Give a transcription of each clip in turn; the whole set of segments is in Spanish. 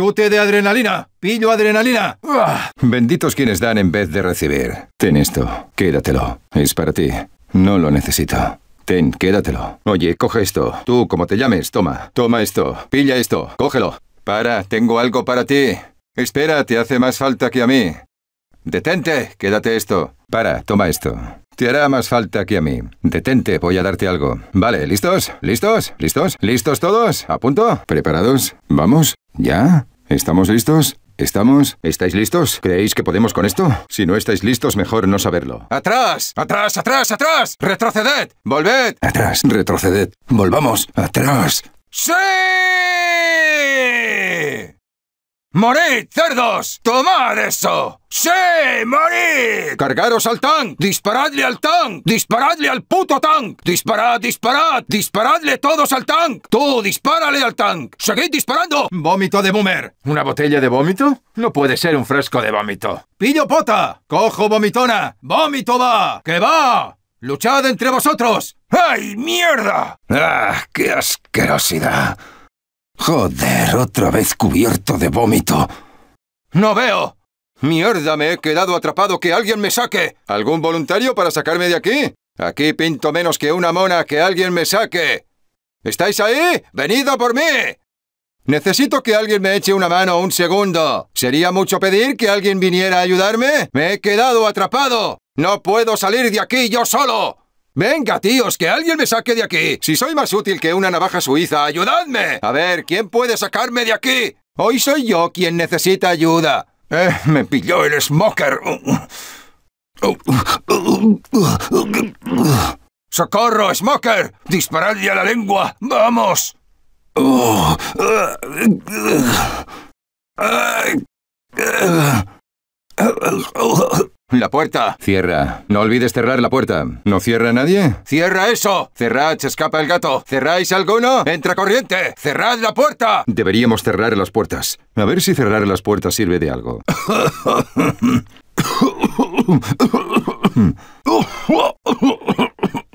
¡Chute de adrenalina! ¡Pillo adrenalina! Benditos quienes dan en vez de recibir. Ten esto, quédatelo. Es para ti. No lo necesito. Ten, quédatelo. Oye, coge esto. Tú, como te llames, toma. Toma esto. Pilla esto. Cógelo. Para, tengo algo para ti. Espera, te hace más falta que a mí. Detente, quédate esto. Para, toma esto. Te hará más falta que a mí. Detente, voy a darte algo. Vale, ¿listos? ¿Listos? ¿Listos? ¿Listos todos? ¿A punto? ¿Preparados? ¿Vamos? ¿Ya? ¿Estamos listos? ¿Estamos? ¿Estáis listos? ¿Creéis que podemos con esto? Si no estáis listos, mejor no saberlo. ¡Atrás! ¡Atrás! ¡Atrás! ¡Atrás! ¡Retroceded! ¡Volved! ¡Atrás! ¡Retroceded! ¡Volvamos! ¡Atrás! ¡Sí! ¡Morid, cerdos! ¡Tomad eso! ¡Sí, morid! ¡Cargaros al tank! ¡Disparadle al tank! ¡Disparadle al puto tank! ¡Disparad, disparad! ¡Disparadle todos al tank! ¡Tú, dispárale al tank! ¡Seguid disparando! ¡Vómito de boomer! ¿Una botella de vómito? No puede ser un fresco de vómito. ¡Pillo pota! ¡Cojo vomitona! ¡Vómito va! ¡Que va! ¡Luchad entre vosotros! ¡Ay, mierda! ¡Ah, qué asquerosidad! Joder, otra vez cubierto de vómito. ¡No veo! ¡Mierda, me he quedado atrapado! ¡Que alguien me saque! ¿Algún voluntario para sacarme de aquí? Aquí pinto menos que una mona, que alguien me saque. ¿Estáis ahí? ¡Venid por mí! Necesito que alguien me eche una mano un segundo. ¿Sería mucho pedir que alguien viniera a ayudarme? ¡Me he quedado atrapado! ¡No puedo salir de aquí yo solo! Venga, tíos, que alguien me saque de aquí. Si soy más útil que una navaja suiza, ayudadme. A ver, ¿quién puede sacarme de aquí? Hoy soy yo quien necesita ayuda. Eh, me pilló el smoker. ¡Socorro, Smoker! ¡Disparadle a la lengua! ¡Vamos! La puerta. Cierra. No olvides cerrar la puerta. ¿No cierra nadie? ¡Cierra eso! Cerrad, se escapa el gato. ¿Cerráis alguno? ¡Entra corriente! ¡Cerrad la puerta! Deberíamos cerrar las puertas. A ver si cerrar las puertas sirve de algo.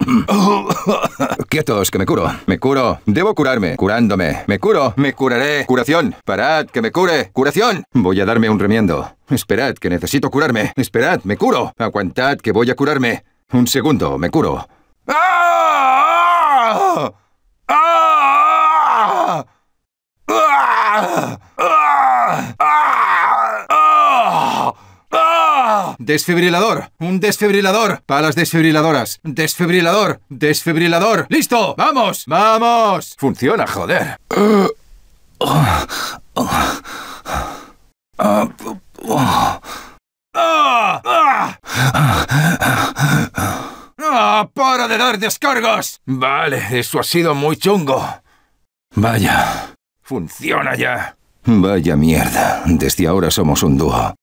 Quietos, que me curo. Me curo. Debo curarme. Curándome. Me curo. Me curaré. Curación. Parad, que me cure. Curación. Voy a darme un remiendo. Esperad, que necesito curarme. Esperad, me curo. Aguantad, que voy a curarme. Un segundo, me curo. ¡Ah! ¡Ah! ¡Ah! Desfibrilador, un desfibrilador palas desfibriladoras. Desfibrilador, desfibrilador. ¡Listo! ¡Vamos! ¡Vamos! Funciona, joder. ¡Ah! ¡Para de dar descargas! Vale, eso ha sido muy chungo. Vaya. Funciona ya. Vaya mierda. Desde ahora somos un dúo.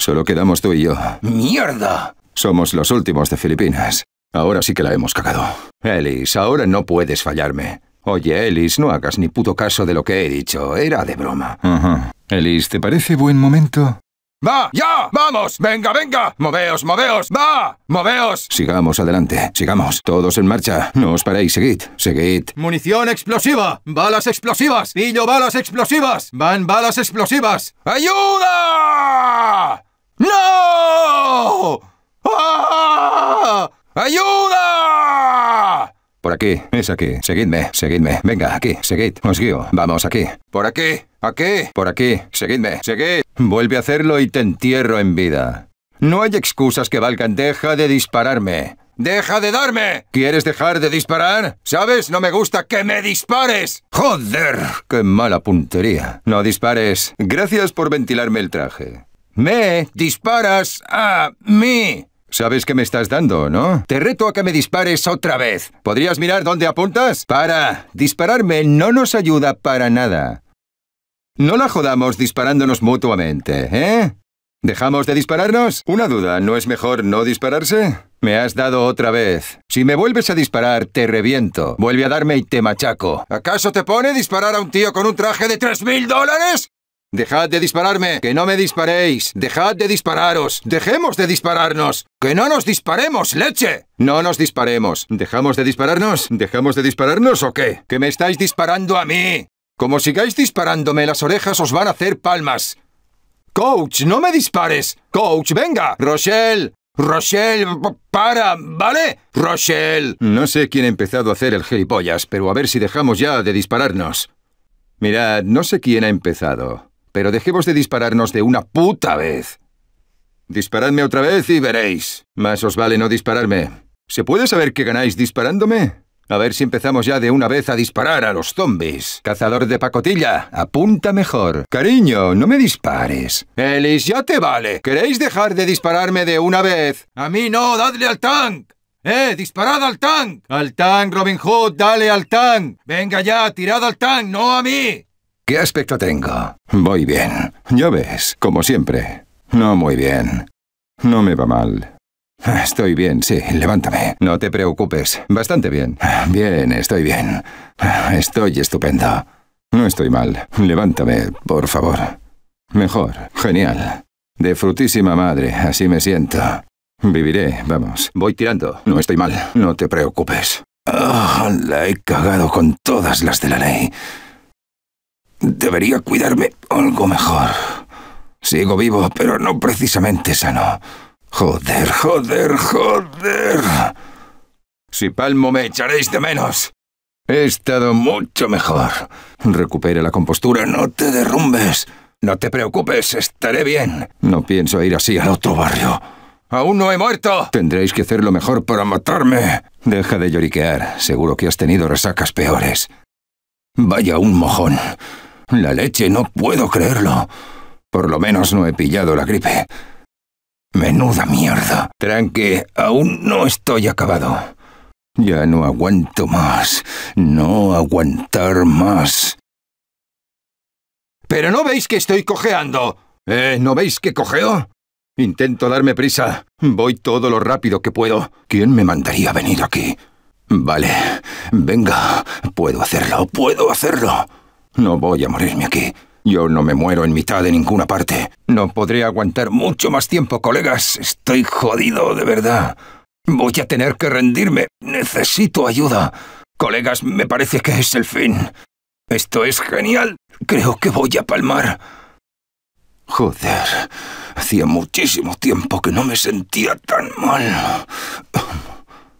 Solo quedamos tú y yo. ¡Mierda! Somos los últimos de Filipinas. Ahora sí que la hemos cagado. Elis, ahora no puedes fallarme. Oye, Ellis, no hagas ni puto caso de lo que he dicho. Era de broma. Ajá. Ellis, ¿te parece buen momento? ¡Va! ¡Ya! ¡Vamos! ¡Venga, venga! ¡Moveos, moveos! ¡Va! ¡Moveos! Sigamos adelante, sigamos. Todos en marcha. No os paréis, seguid, seguid. ¡Munición explosiva! ¡Balas explosivas! ¡Pillo balas explosivas! ¡Van balas explosivas! ¡Ayuda! ¡No! ¡Ah! ¡Ayuda! Por aquí, es aquí, seguidme, seguidme, venga, aquí, seguid, os guío, vamos aquí. Por aquí, aquí, por aquí, seguidme, seguid. Vuelve a hacerlo y te entierro en vida. No hay excusas que valgan, deja de dispararme. ¡Deja de darme! ¿Quieres dejar de disparar? ¿Sabes? No me gusta que me dispares. ¡Joder! ¡Qué mala puntería! No dispares. Gracias por ventilarme el traje. Me disparas a mí. Sabes que me estás dando, ¿no? Te reto a que me dispares otra vez. ¿Podrías mirar dónde apuntas? Para. Dispararme no nos ayuda para nada. No la jodamos disparándonos mutuamente, ¿eh? ¿Dejamos de dispararnos? Una duda, ¿no es mejor no dispararse? Me has dado otra vez. Si me vuelves a disparar, te reviento. Vuelve a darme y te machaco. ¿Acaso te pone disparar a un tío con un traje de 3.000 dólares? Dejad de dispararme, que no me disparéis. Dejad de dispararos. Dejemos de dispararnos. Que no nos disparemos, leche. No nos disparemos. ¿Dejamos de dispararnos? ¿Dejamos de dispararnos o qué? Que me estáis disparando a mí. Como sigáis disparándome, las orejas os van a hacer palmas. Coach, no me dispares. Coach, venga. Rochelle. Rochelle, para, ¿vale? Rochelle. No sé quién ha empezado a hacer el gilipollas, pero a ver si dejamos ya de dispararnos. Mirad, no sé quién ha empezado. Pero dejemos de dispararnos de una puta vez. Disparadme otra vez y veréis. Más os vale no dispararme. ¿Se puede saber qué ganáis disparándome? A ver si empezamos ya de una vez a disparar a los zombies. Cazador de pacotilla, apunta mejor. Cariño, no me dispares. Ellis, ya te vale. ¿Queréis dejar de dispararme de una vez? A mí no, dadle al tank. ¡Eh! ¡Disparad al tank! ¡Al tank, Robin Hood! ¡Dale al tank! ¡Venga ya! ¡Tirad al tank! ¡No a mí! ¿Qué aspecto tengo? Voy bien. Ya ves, como siempre. No muy bien. No me va mal. Estoy bien, sí, levántame. No te preocupes, bastante bien. Bien, estoy bien. Estoy estupendo. No estoy mal. Levántame, por favor. Mejor, genial. De frutísima madre, así me siento. Viviré, vamos. Voy tirando. No estoy mal, no te preocupes. Ah, la he cagado con todas las de la ley. Debería cuidarme algo mejor. Sigo vivo, pero no precisamente sano. Joder, joder, joder. Si palmo me echaréis de menos. He estado mucho mejor. Recupera la compostura, no te derrumbes. No te preocupes, estaré bien. No pienso ir así al otro barrio. ¡Aún no he muerto! Tendréis que hacer lo mejor para matarme. Deja de lloriquear. Seguro que has tenido resacas peores. Vaya un mojón. La leche, no puedo creerlo. Por lo menos no he pillado la gripe. Menuda mierda. Tranque, aún no estoy acabado. Ya no aguanto más. No aguantar más. ¿Pero no veis que estoy cojeando? Eh, ¿No veis que cojeo? Intento darme prisa. Voy todo lo rápido que puedo. ¿Quién me mandaría venir aquí? Vale. Venga. Puedo hacerlo. Puedo hacerlo. No voy a morirme aquí. Yo no me muero en mitad de ninguna parte. No podré aguantar mucho más tiempo, colegas. Estoy jodido, de verdad. Voy a tener que rendirme. Necesito ayuda. Colegas, me parece que es el fin. Esto es genial. Creo que voy a palmar. Joder, hacía muchísimo tiempo que no me sentía tan mal.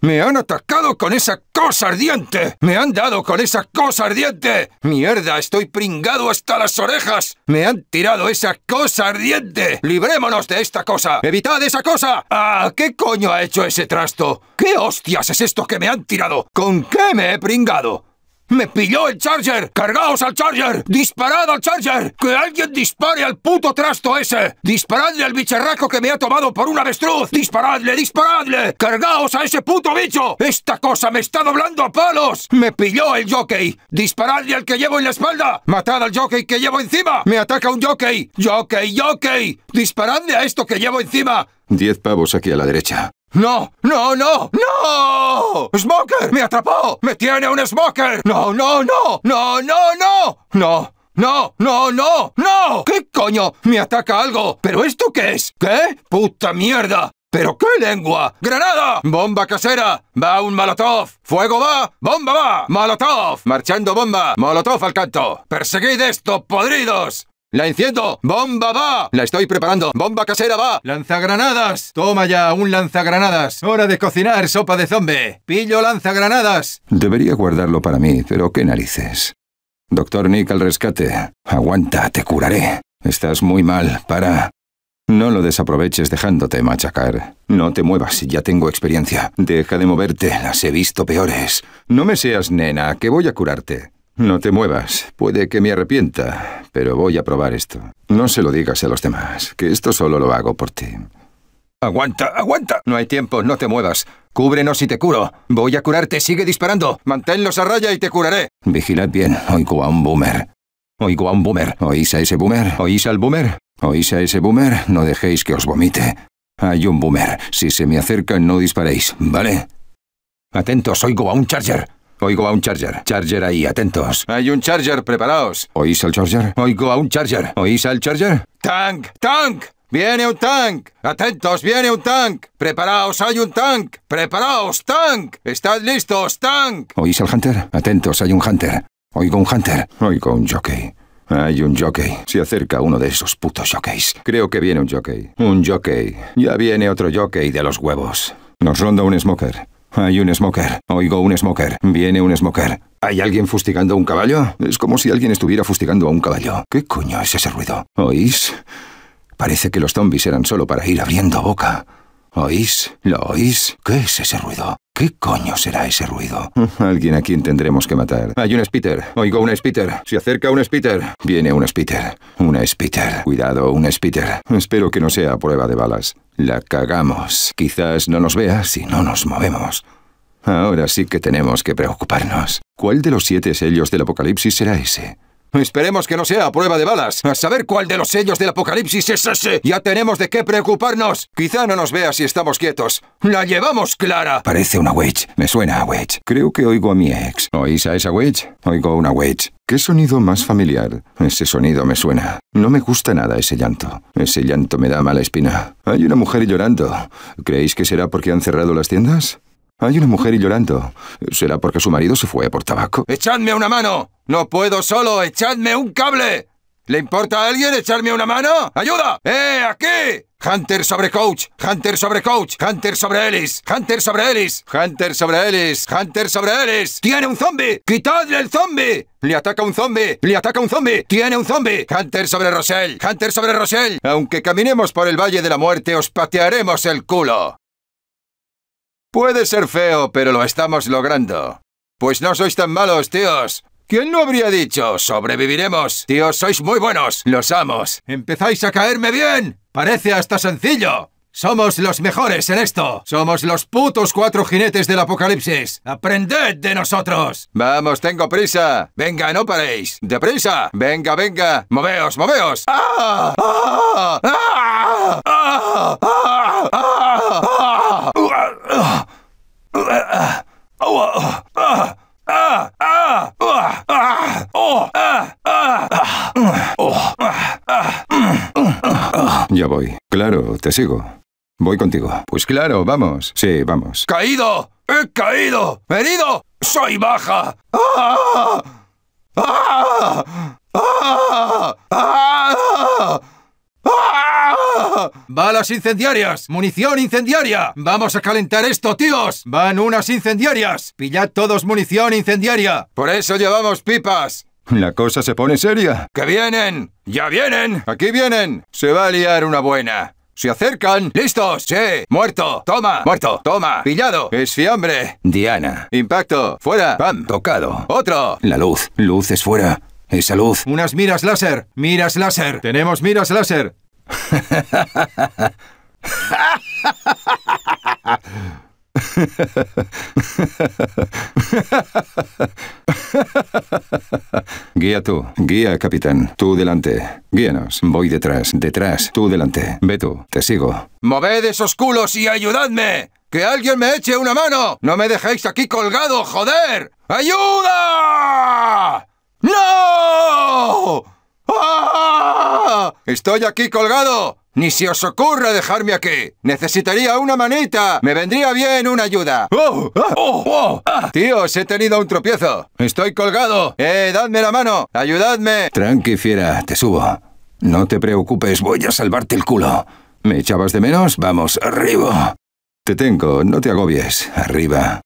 ¡Me han atacado con esa cosa ardiente! ¡Me han dado con esa cosa ardiente! ¡Mierda, estoy pringado hasta las orejas! ¡Me han tirado esa cosa ardiente! ¡Librémonos de esta cosa! ¡Evitad esa cosa! ¡Ah! ¿Qué coño ha hecho ese trasto? ¿Qué hostias es esto que me han tirado? ¿Con qué me he pringado? ¡Me pilló el Charger! ¡Cargaos al Charger! ¡Disparad al Charger! ¡Que alguien dispare al puto trasto ese! ¡Disparadle al bicharraco que me ha tomado por un avestruz! ¡Disparadle, disparadle! ¡Cargaos a ese puto bicho! ¡Esta cosa me está doblando a palos! ¡Me pilló el jockey! ¡Disparadle al que llevo en la espalda! ¡Matad al jockey que llevo encima! ¡Me ataca un jockey! ¡Jockey, jockey! ¡Disparadle a esto que llevo encima! Diez pavos aquí a la derecha. ¡No! ¡No, no! ¡No! ¡Smoker! ¡Me atrapó! ¡Me tiene un smoker! ¡No, no, no! ¡No, no, no! ¡No! ¡No! ¡No! ¡No! ¡No! ¿Qué coño? ¡Me ataca algo! ¿Pero esto qué es? ¿Qué? ¡Puta mierda! ¿Pero qué lengua? ¡Granada! ¡Bomba casera! ¡Va un molotov! ¡Fuego va! ¡Bomba va! ¡Molotov! ¡Marchando bomba! ¡Molotov al canto! ¡Perseguid estos podridos! ¡La enciendo! ¡Bomba va! ¡La estoy preparando! ¡Bomba casera va! ¡Lanzagranadas! ¡Toma ya un lanzagranadas! ¡Hora de cocinar sopa de zombe! ¡Pillo lanzagranadas! Debería guardarlo para mí, pero qué narices. Doctor Nick al rescate. Aguanta, te curaré. Estás muy mal, para. No lo desaproveches dejándote machacar. No te muevas, ya tengo experiencia. Deja de moverte, las he visto peores. No me seas nena, que voy a curarte. No te muevas. Puede que me arrepienta, pero voy a probar esto. No se lo digas a los demás, que esto solo lo hago por ti. ¡Aguanta, aguanta! No hay tiempo, no te muevas. Cúbrenos y te curo. Voy a curarte, sigue disparando. Manténlos a raya y te curaré. Vigilad bien, oigo a un boomer. Oigo a un boomer. ¿Oís a ese boomer? ¿Oís al boomer? ¿Oís a ese boomer? No dejéis que os vomite. Hay un boomer. Si se me acerca, no disparéis, ¿vale? Atentos, oigo a un charger. Oigo a un charger. Charger ahí, atentos. Hay un charger, preparaos. ¿Oís al charger? Oigo a un charger. ¿Oís al charger? ¡Tank! ¡Tank! ¡Viene un tank! ¡Atentos! ¡Viene un tank! ¡Preparaos! ¡Hay un tank! ¡Preparaos! ¡Tank! ¡Estad listos! ¡Tank! ¿Oís al hunter? Atentos, hay un hunter. Oigo un hunter. Oigo un jockey. Hay un jockey. Se acerca uno de esos putos jockeys. Creo que viene un jockey. Un jockey. Ya viene otro jockey de los huevos. Nos ronda un smoker. Hay un smoker. Oigo un smoker. Viene un smoker. ¿Hay alguien fustigando a un caballo? Es como si alguien estuviera fustigando a un caballo. ¿Qué coño es ese ruido? ¿Oís? Parece que los zombies eran solo para ir abriendo boca. ¿Oís? ¿Lo oís? ¿Qué es ese ruido? ¿Qué coño será ese ruido? Alguien a quien tendremos que matar. Hay un spitter. Oigo un spitter. Se acerca un spitter. Viene un spitter. Un spitter. Cuidado, un spitter. Espero que no sea prueba de balas. La cagamos. Quizás no nos vea si no nos movemos. Ahora sí que tenemos que preocuparnos. ¿Cuál de los siete sellos del apocalipsis será ese? Esperemos que no sea a prueba de balas. A saber cuál de los sellos del apocalipsis es ese. Ya tenemos de qué preocuparnos. Quizá no nos vea si estamos quietos. ¡La llevamos, Clara! Parece una witch. Me suena a witch. Creo que oigo a mi ex. ¿Oís a esa witch? Oigo una witch. ¿Qué sonido más familiar? Ese sonido me suena. No me gusta nada ese llanto. Ese llanto me da mala espina. Hay una mujer llorando. ¿Creéis que será porque han cerrado las tiendas? Hay una mujer llorando. ¿Será porque su marido se fue por tabaco? ¡Echadme una mano! ¡No puedo solo! ¡Echadme un cable! ¿Le importa a alguien echarme una mano? ¡Ayuda! ¡Eh, aquí! Hunter sobre Coach, Hunter sobre Coach, Hunter sobre Ellis, Hunter sobre Ellis, Hunter sobre Ellis, Hunter sobre Ellis. ¡Tiene un zombie! ¡Quitadle el zombie! ¡Le ataca un zombie! ¡Le ataca un zombie! ¡Tiene un zombie! ¡Hunter sobre Rosell! ¡Hunter sobre Rosell! Aunque caminemos por el Valle de la Muerte, os patearemos el culo. Puede ser feo, pero lo estamos logrando. Pues no sois tan malos, tíos. ¿Quién no habría dicho? Sobreviviremos. Tíos, sois muy buenos. Los amos. Empezáis a caerme bien. Parece hasta sencillo. Somos los mejores en esto. Somos los putos cuatro jinetes del apocalipsis. Aprended de nosotros. Vamos, tengo prisa. Venga, no paréis. Deprisa. Venga, venga. Moveos, moveos. ¡Ah! ¡Ah! ¡Ah! ¡Ah! Ya voy. Claro, te sigo. Voy contigo. Pues claro, vamos. Sí, vamos. ¡Caído! ¡He caído! ¡Herido! ¡Soy baja! ¡Ah! ¡Ah! ¡Ah! ¡Balas incendiarias! ¡Munición incendiaria! ¡Vamos a calentar esto, tíos! ¡Van unas incendiarias! ¡Pillad todos munición incendiaria! ¡Por eso llevamos pipas! La cosa se pone seria. ¡Que vienen! ¡Ya vienen! ¡Aquí vienen! Se va a liar una buena. ¡Se acercan! ¡Listos! ¡Sí! ¡Muerto! ¡Toma! ¡Muerto! ¡Toma! ¡Pillado! ¡Es fiambre! Diana. Impacto. ¡Fuera! ¡Pam! Tocado. ¡Otro! La luz. Luz es fuera. Esa luz. Unas miras láser. Miras láser. Tenemos miras láser. Guía tú, guía capitán, tú delante. Guíanos, voy detrás, detrás, tú delante. Ve tú, te sigo. ¡Moved esos culos y ayudadme! ¡Que alguien me eche una mano! ¡No me dejéis aquí colgado, joder! ¡Ayuda! ¡No! ¡Ah! ¡Estoy aquí colgado! ¡Ni se os ocurra dejarme aquí! ¡Necesitaría una manita! ¡Me vendría bien una ayuda! ¡Oh! Ah, ¡Oh! ¡Oh! ¡Ah! ¡Tíos, he tenido un tropiezo! ¡Estoy colgado! ¡Eh, dadme la mano! ¡Ayudadme! Tranqui, fiera, te subo. No te preocupes, voy a salvarte el culo. ¿Me echabas de menos? Vamos, arriba. Te tengo, no te agobies. Arriba.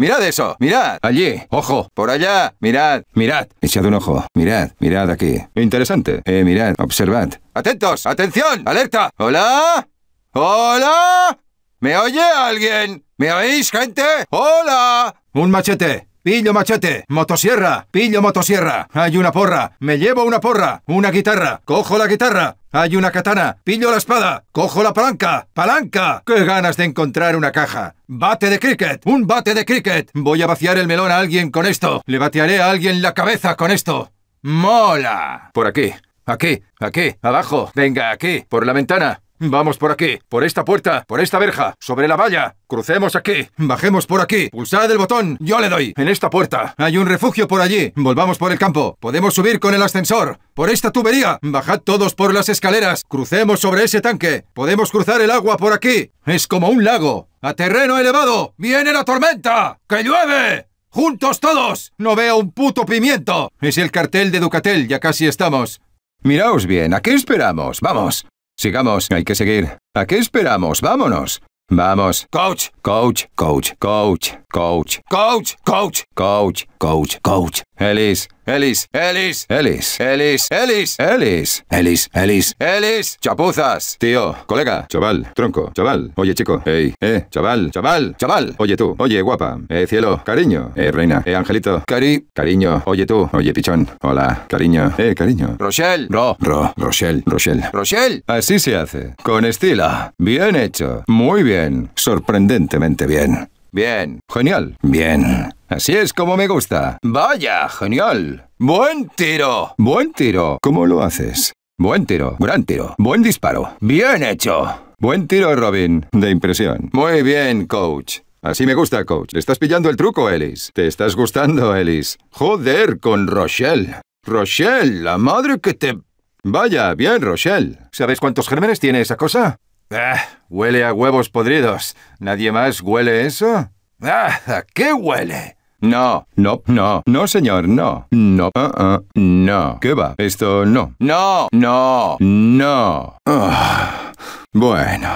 Mirad eso, mirad. Allí, ojo, por allá, mirad, mirad. Echad un ojo, mirad, mirad aquí. Interesante. Eh, mirad, observad. Atentos, atención, alerta. Hola. Hola. ¿Me oye alguien? ¿Me oís, gente? Hola. Un machete. Pillo machete, motosierra, pillo motosierra. Hay una porra, me llevo una porra, una guitarra, cojo la guitarra. Hay una katana, pillo la espada, cojo la palanca, palanca. ¡Qué ganas de encontrar una caja! ¡Bate de cricket! ¡Un bate de cricket! Voy a vaciar el melón a alguien con esto. Le batearé a alguien la cabeza con esto. ¡Mola! Por aquí, aquí, aquí, abajo. Venga, aquí, por la ventana. Vamos por aquí, por esta puerta, por esta verja, sobre la valla. Crucemos aquí, bajemos por aquí, pulsad el botón, yo le doy. En esta puerta, hay un refugio por allí. Volvamos por el campo, podemos subir con el ascensor. Por esta tubería, bajad todos por las escaleras, crucemos sobre ese tanque. Podemos cruzar el agua por aquí. Es como un lago. A terreno elevado, viene la tormenta. ¡Que llueve! ¡Juntos todos! ¡No veo un puto pimiento! Es el cartel de Ducatel, ya casi estamos. Miraos bien, ¿a qué esperamos? ¡Vamos! Sigamos, hay que seguir. ¿A qué esperamos? ¡Vámonos! Vamos. Coach. Coach. Coach. Coach. Coach. Coach. Coach. Coach. Coach. Coach. Ellis, Ellis, Ellis, Ellis, Ellis, Ellis, Ellis, Ellis, Ellis, Ellis, chapuzas, tío, colega, chaval, tronco, chaval, oye chico, ey, eh, chaval, chaval, chaval, oye tú, oye guapa, eh cielo, cariño, eh reina, eh angelito, cari, cariño, oye tú, oye pichón, hola, cariño, eh cariño, Rochelle, ro, ro, Rochelle, Rochelle, Rochelle, así se hace, con estilo, bien hecho, muy bien, sorprendentemente bien, bien, genial, bien. Así es como me gusta. Vaya, genial. Buen tiro. Buen tiro. ¿Cómo lo haces? Buen tiro. Gran tiro. Buen disparo. Bien hecho. Buen tiro, Robin. De impresión. Muy bien, coach. Así me gusta, coach. Estás pillando el truco, Ellis. Te estás gustando, Ellis. Joder, con Rochelle. Rochelle, la madre que te... Vaya, bien, Rochelle. ¿Sabes cuántos gérmenes tiene esa cosa? Ah, huele a huevos podridos. ¿Nadie más huele eso? ¡Ah! ¿A qué huele? No, no, no, no señor, no, no, uh, uh, no. ¿Qué va? Esto no. No, no, no. Ah, bueno.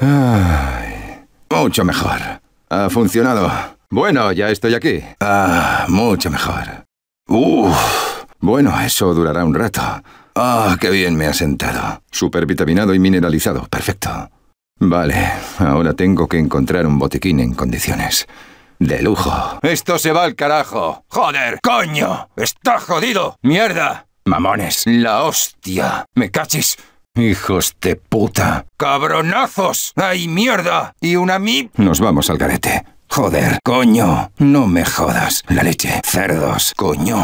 Ay, mucho mejor. Ha funcionado. Bueno, ya estoy aquí. Ah, mucho mejor. Bueno, eso durará un rato. Ah, qué bien me ha sentado. Supervitaminado y mineralizado. Perfecto. Vale, ahora tengo que encontrar un botiquín en condiciones. De lujo. Esto se va al carajo. Joder, coño. Está jodido. Mierda. Mamones. La hostia. Me cachis. Hijos de puta. Cabronazos. ¡Ay, mierda! Y una mip. Nos vamos al garete. Joder, coño, no me jodas. La leche, cerdos, coño.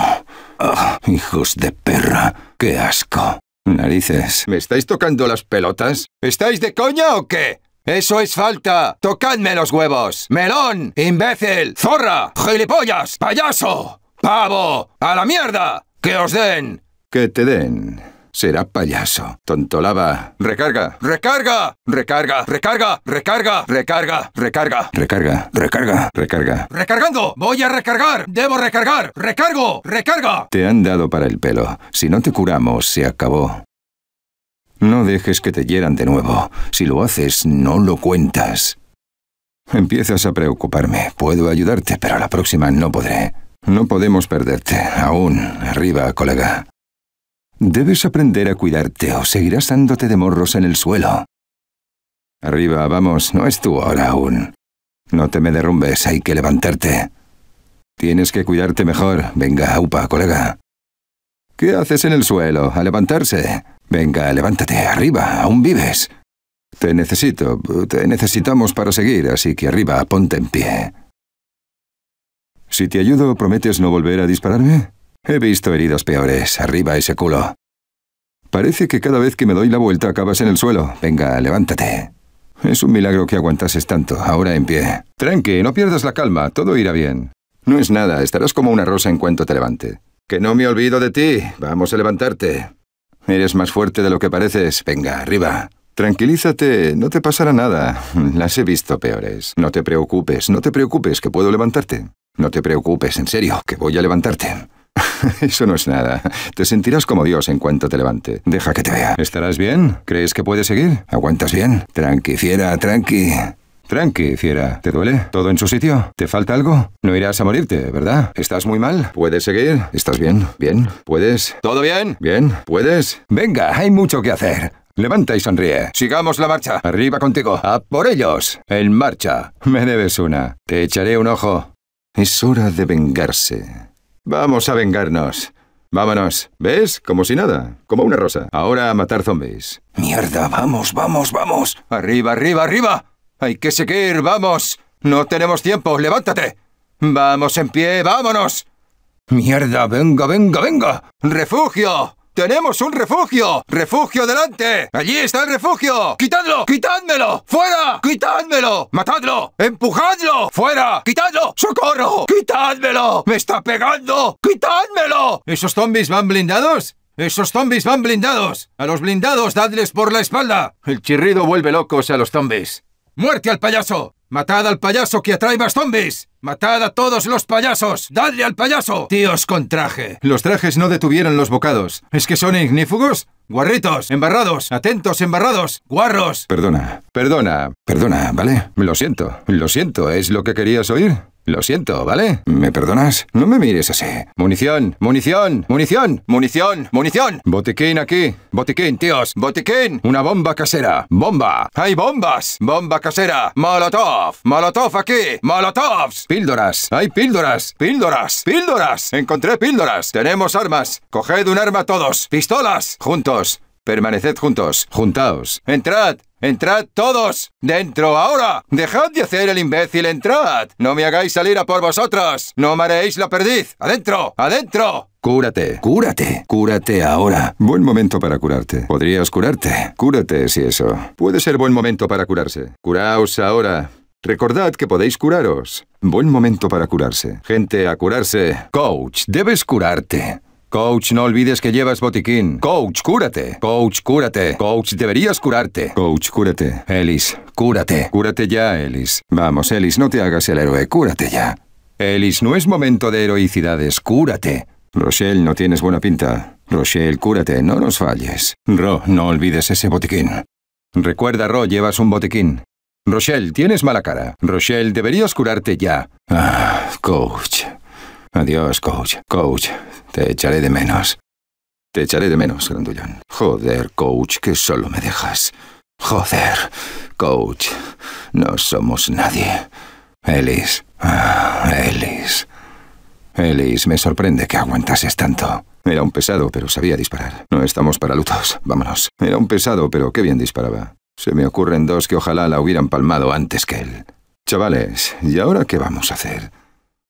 hijos de perra, qué asco. Narices, ¿me estáis tocando las pelotas? ¿Estáis de coña o qué? ¡Eso es falta! ¡Tocadme los huevos! ¡Melón! ¡Imbécil! ¡Zorra! ¡Gilipollas! ¡Payaso! ¡Pavo! ¡A la mierda! ¡Que os den! Que te den. Será payaso. Tontolaba. Recarga. Recarga. Recarga. Recarga. Recarga. Recarga. Recarga. Recarga. Recarga. Recarga. Recargando. Voy a recargar. Debo recargar. Recargo. Recarga. Te han dado para el pelo. Si no te curamos, se acabó. No dejes que te hieran de nuevo. Si lo haces, no lo cuentas. Empiezas a preocuparme. Puedo ayudarte, pero la próxima no podré. No podemos perderte. Aún. Arriba, colega. Debes aprender a cuidarte o seguirás dándote de morros en el suelo. Arriba, vamos, no es tu hora aún. No te me derrumbes, hay que levantarte. Tienes que cuidarte mejor. Venga, upa, colega. ¿Qué haces en el suelo? A levantarse. Venga, levántate, arriba, aún vives. Te necesito, te necesitamos para seguir, así que arriba, ponte en pie. Si te ayudo, ¿prometes no volver a dispararme? He visto heridas peores, arriba ese culo. Parece que cada vez que me doy la vuelta acabas en el suelo. Venga, levántate. Es un milagro que aguantases tanto, ahora en pie. Tranqui, no pierdas la calma, todo irá bien. No es nada, estarás como una rosa en cuanto te levante. Que no me olvido de ti, vamos a levantarte. Eres más fuerte de lo que pareces. Venga, arriba. Tranquilízate, no te pasará nada. Las he visto peores. No te preocupes, no te preocupes, que puedo levantarte. No te preocupes, en serio, que voy a levantarte. Eso no es nada. Te sentirás como Dios en cuanto te levante. Deja que te vea. ¿Estarás bien? ¿Crees que puede seguir? ¿Aguantas bien? Tranqui, fiera, tranqui. Tranqui, fiera. ¿Te duele? ¿Todo en su sitio? ¿Te falta algo? No irás a morirte, ¿verdad? ¿Estás muy mal? ¿Puedes seguir? ¿Estás bien? ¿Bien? ¿Puedes? ¿Todo bien? ¿Bien? ¿Puedes? Venga, hay mucho que hacer. Levanta y sonríe. Sigamos la marcha. Arriba contigo. A por ellos. En marcha. Me debes una. Te echaré un ojo. Es hora de vengarse. Vamos a vengarnos. Vámonos. ¿Ves? Como si nada. Como una rosa. Ahora a matar zombies. Mierda, vamos, vamos, vamos. Arriba, arriba, arriba. Hay que seguir, vamos. No tenemos tiempo, levántate. Vamos en pie, vámonos. Mierda, venga, venga, venga. Refugio. ¡Tenemos un refugio! ¡Refugio delante! ¡Allí está el refugio! ¡Quitadlo! ¡Quitádmelo! ¡Fuera! ¡Quitádmelo! ¡Matadlo! ¡Empujadlo! ¡Fuera! ¡Quitadlo! ¡Socorro! ¡Quitádmelo! ¡Me está pegando! ¡Quitádmelo! ¿Esos zombies van blindados? ¡Esos zombies van blindados! ¡A los blindados dadles por la espalda! El chirrido vuelve locos a los zombies. ¡Muerte al payaso! ¡Matad al payaso que atrae más zombies! ¡Matad a todos los payasos! ¡Dadle al payaso! Tíos con traje. Los trajes no detuvieron los bocados. ¿Es que son ignífugos? Guarritos, embarrados, atentos, embarrados, guarros. Perdona, perdona, perdona, ¿vale? Lo siento, lo siento, ¿es lo que querías oír? Lo siento, ¿vale? ¿Me perdonas? No me mires así. Munición, munición, munición, munición, munición. Botiquín aquí. Botiquín, tíos. Botiquín. Una bomba casera. Bomba. Hay bombas. Bomba casera. Molotov. Molotov aquí. Molotovs. Píldoras. Hay píldoras. Píldoras. Píldoras. Encontré píldoras. Tenemos armas. Coged un arma todos. Pistolas. Juntos. Permaneced juntos, juntaos. Entrad, entrad todos. Dentro ahora. Dejad de hacer el imbécil, entrad. No me hagáis salir a por vosotros. No mareéis la perdiz. Adentro, adentro. Cúrate, cúrate, cúrate ahora. Buen momento para curarte. Podrías curarte. Cúrate si eso. Puede ser buen momento para curarse. Curaos ahora. Recordad que podéis curaros. Buen momento para curarse. Gente a curarse. Coach, debes curarte. Coach, no olvides que llevas botiquín. Coach, cúrate. Coach, cúrate. Coach, deberías curarte. Coach, cúrate. Ellis, cúrate. Cúrate ya, Ellis. Vamos, Ellis, no te hagas el héroe. Cúrate ya. Ellis, no es momento de heroicidades. Cúrate. Rochelle, no tienes buena pinta. Rochelle, cúrate, no nos falles. Ro, no olvides ese botiquín. Recuerda, Ro, llevas un botiquín. Rochelle, tienes mala cara. Rochelle, deberías curarte ya. Ah, coach. Adiós, coach. Coach, te echaré de menos. Te echaré de menos, grandullón. Joder, coach, que solo me dejas. Joder, coach, no somos nadie. Ellis, Elis. Ah, Ellis. me sorprende que aguantases tanto. Era un pesado, pero sabía disparar. No estamos para lutos, vámonos. Era un pesado, pero qué bien disparaba. Se me ocurren dos que ojalá la hubieran palmado antes que él. Chavales, ¿y ahora qué vamos a hacer?